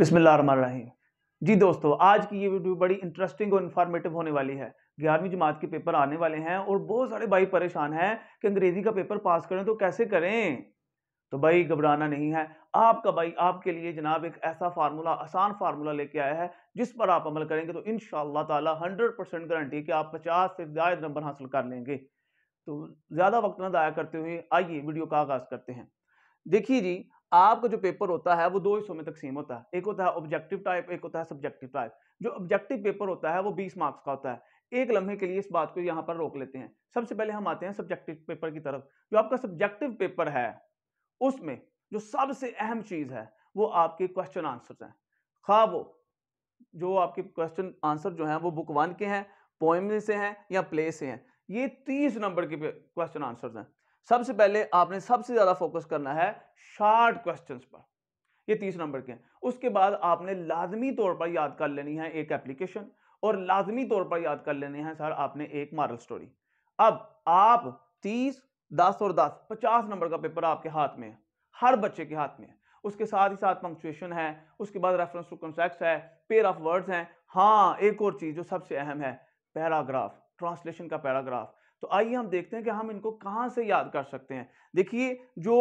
रही जी दोस्तों आज की ये वीडियो बड़ी इंटरेस्टिंग और इन्फॉर्मेटिव होने वाली है ग्यारहवीं जमात के पेपर आने वाले हैं और बहुत सारे भाई परेशान हैं कि अंग्रेज़ी का पेपर पास करें तो कैसे करें तो भाई घबराना नहीं है आपका भाई आपके लिए जनाब एक ऐसा फार्मूला आसान फार्मूला लेके आया है जिस पर आप अमल करेंगे तो इन शाह तंड्रेड परसेंट गारंटी कि आप पचास से ज़्यादा नंबर हासिल कर लेंगे तो ज़्यादा वक्त ना ज़ाया करते हुए आइए वीडियो का आगाज़ करते हैं देखिए जी आपका जो पेपर होता है वो दो हिस्सों में तकसीम होता है एक होता है ऑब्जेक्टिव टाइप एक होता है सब्जेक्टिव टाइप जो ऑब्जेक्टिव पेपर होता है वो बीस मार्क्स का होता है एक लम्हे के लिए इस बात को यहाँ पर रोक लेते हैं सबसे पहले हम आते हैं सब्जेक्टिव पेपर की तरफ जो आपका सब्जेक्टिव पेपर है उसमें जो सबसे अहम चीज़ है वो आपके क्वेश्चन आंसर हैं खा वो जो आपके क्वेश्चन आंसर जो हैं वो बुक वन के हैं पोइम से हैं या प्ले से हैं ये तीस नंबर के क्वेश्चन आंसर हैं सबसे पहले आपने सबसे ज्यादा फोकस करना है शार्ट क्वेश्चंस पर ये तीस नंबर के हैं उसके बाद आपने लाजमी तौर पर याद कर लेनी है एक एप्लीकेशन और लाजमी तौर पर याद कर लेनी है सर आपने एक मॉरल स्टोरी अब आप तीस दस और दस पचास नंबर का पेपर आपके हाथ में है हर बच्चे के हाथ में है उसके साथ ही साथ पंक्चुएशन है उसके बाद रेफरेंस टू कॉन्सेप्ट है पेयर ऑफ वर्ड्स हैं हाँ एक और चीज जो सबसे अहम है पैराग्राफ ट्रांसलेशन का पैराग्राफ तो आइए हम देखते हैं कि हम इनको कहां से याद कर सकते हैं देखिए जो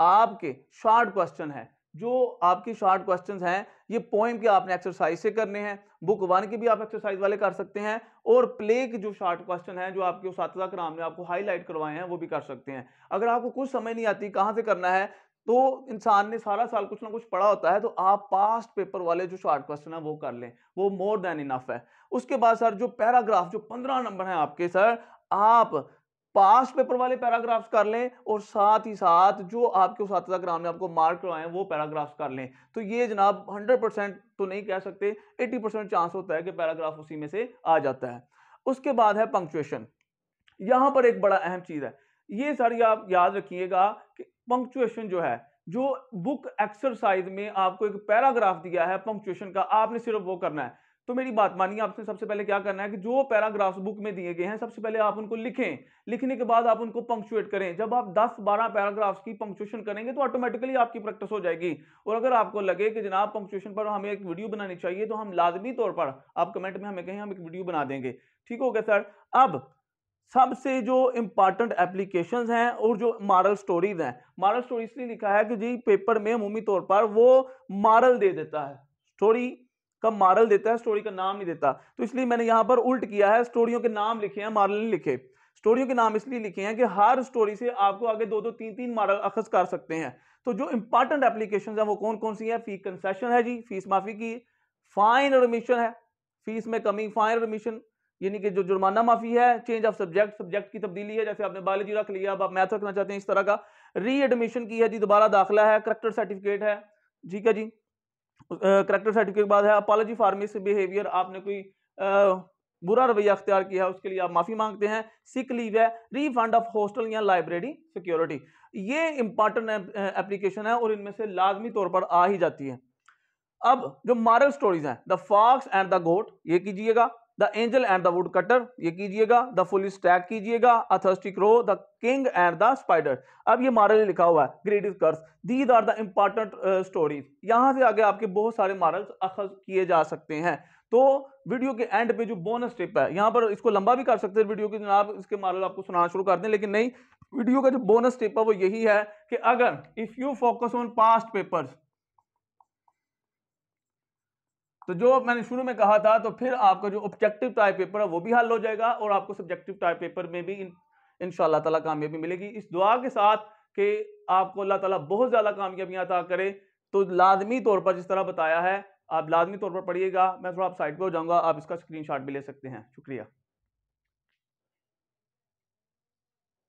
आपके शॉर्ट क्वेश्चन है जो आपके शॉर्ट क्वेश्चंस हैं ये पोइम के आपने एक्सरसाइज से करने हैं बुक वन के भी आप एक्सरसाइज वाले कर सकते हैं और प्ले के जो शॉर्ट क्वेश्चन हैं जो आपके उसातजा कराम ने आपको हाईलाइट करवाए हैं वो भी कर सकते हैं अगर आपको कुछ समझ नहीं आती कहाँ से करना है तो इंसान ने सारा साल कुछ ना कुछ पढ़ा होता है तो आप पास्ट पेपर वाले जो शॉर्ट क्वेश्चन है वो कर लें वो मोर देन इनफ है उसके बाद सर जो पैराग्राफ जो पंद्रह नंबर है आपके सर आप पास्ट पेपर वाले पैराग्राफ्स कर लें और साथ ही साथ जो आपके उस ग्राम ने आपको मार्क करवाए वो पैराग्राफ्स कर लें तो ये जनाब 100 परसेंट तो नहीं कह सकते 80 परसेंट चांस होता है कि पैराग्राफ उसी में से आ जाता है उसके बाद है पंक्चुएशन यहां पर एक बड़ा अहम चीज़ है ये सारी आप याद रखिएगा कि पंक्चुएशन जो है जो बुक एक्सरसाइज में आपको एक पैराग्राफ दिया है पंक्चुएशन का आपने सिर्फ वो करना है तो मेरी बात मानिए आपसे सबसे पहले क्या करना है कि जो पैराग्राफ्स बुक में दिए गए हैं सबसे पहले आप उनको लिखें लिखने के बाद आप उनको पंक्चुएट करें जब आप 10-12 पैराग्राफ्स की पंक्चुएशन करेंगे तो ऑटोमेटिकली आपकी प्रैक्टिस हो जाएगी और अगर आपको लगे कि जनाब पंक्चुएशन पर हमें एक वीडियो बनानी चाहिए तो हम लाजमी तौर पर आप कमेंट में हमें कहें हम एक वीडियो बना देंगे ठीक हो गया सर अब सबसे जो इम्पॉर्टेंट एप्लीकेशंस हैं और जो मॉरल स्टोरीज हैं मॉरल स्टोरी इसलिए लिखा है कि जी पेपर में अमूमी तौर पर वो मॉरल दे देता है स्टोरी का मारल देता है स्टोरी का नाम नहीं देता तो इसलिए मैंने यहाँ पर उल्ट किया है स्टोरियों के नाम लिखे हैं मारल नहीं लिखे स्टोरियों के नाम इसलिए लिखे हैं कि हर स्टोरी से आपको आगे दो दो तीन तीन मारल अखज कर सकते हैं तो जो इंपॉर्टेंट एप्लीकेशन है वो कौन कौन सी है फी कंसेशन है जी फीस माफी की फाइन और एडमिशन है फीस में कमी फाइन और एडमिशन यानी कि जो जुर्माना माफी है चेंज ऑफ सब्जेक्ट सब्जेक्ट की तब्दीली है जैसे आपने बायोलॉजी रख लिया अब आप मैथ रखना चाहते हैं इस तरह का री एडमिशन की है जी दोबारा दाखिला है करेक्टर सर्टिफिकेट है ठीक है जी करेक्टर सर्टिफिकेट के बाद है अपॉलॉजी फॉर मिस बिहेवियर आपने कोई आ, बुरा रवैया अख्तियार किया है उसके लिए आप माफ़ी मांगते हैं सिक लीव है रिफंड ऑफ हॉस्टल या लाइब्रेरी सिक्योरिटी ये इंपॉर्टेंट एप्लीकेशन है और इनमें से लाजमी तौर पर आ ही जाती है अब जो मॉरल स्टोरीज हैं the fox and the goat ये कीजिएगा the angel and the woodcutter ये कीजिएगा द फुल स्टैक कीजिएगा a thirsty crow the king and the spider अब ये मारल लिखा हुआ है greed is curse these are the important stories यहाँ से आगे आपके बहुत सारे मॉडल्स अखज किए जा सकते हैं तो वीडियो के एंड पे जो बोनस टिप है यहाँ पर इसको लंबा भी कर सकते हैं वीडियो के जनाब इसके मारल आपको सुनाना शुरू कर दें लेकिन नहीं वीडियो का जो बोनस टिप है वो यही है कि अगर if you focus on past papers तो जो मैंने शुरू में कहा था तो फिर आपका जो ऑब्जेक्टिव टाइप पेपर है वो भी हल हो जाएगा और आपको सब्जेक्टिव टाइप पेपर में भी इन शाह तला कामयाबी मिलेगी इस दुआ के साथ कि आपको अल्लाह ताला बहुत ज़्यादा कामयाबियाँ अदा करे तो लाजमी तौर पर जिस तरह बताया है आप लाजमी तौर पर पढ़िएगा मैं थोड़ा आप साइड पर हो जाऊँगा आप इसका स्क्रीन भी ले सकते हैं शुक्रिया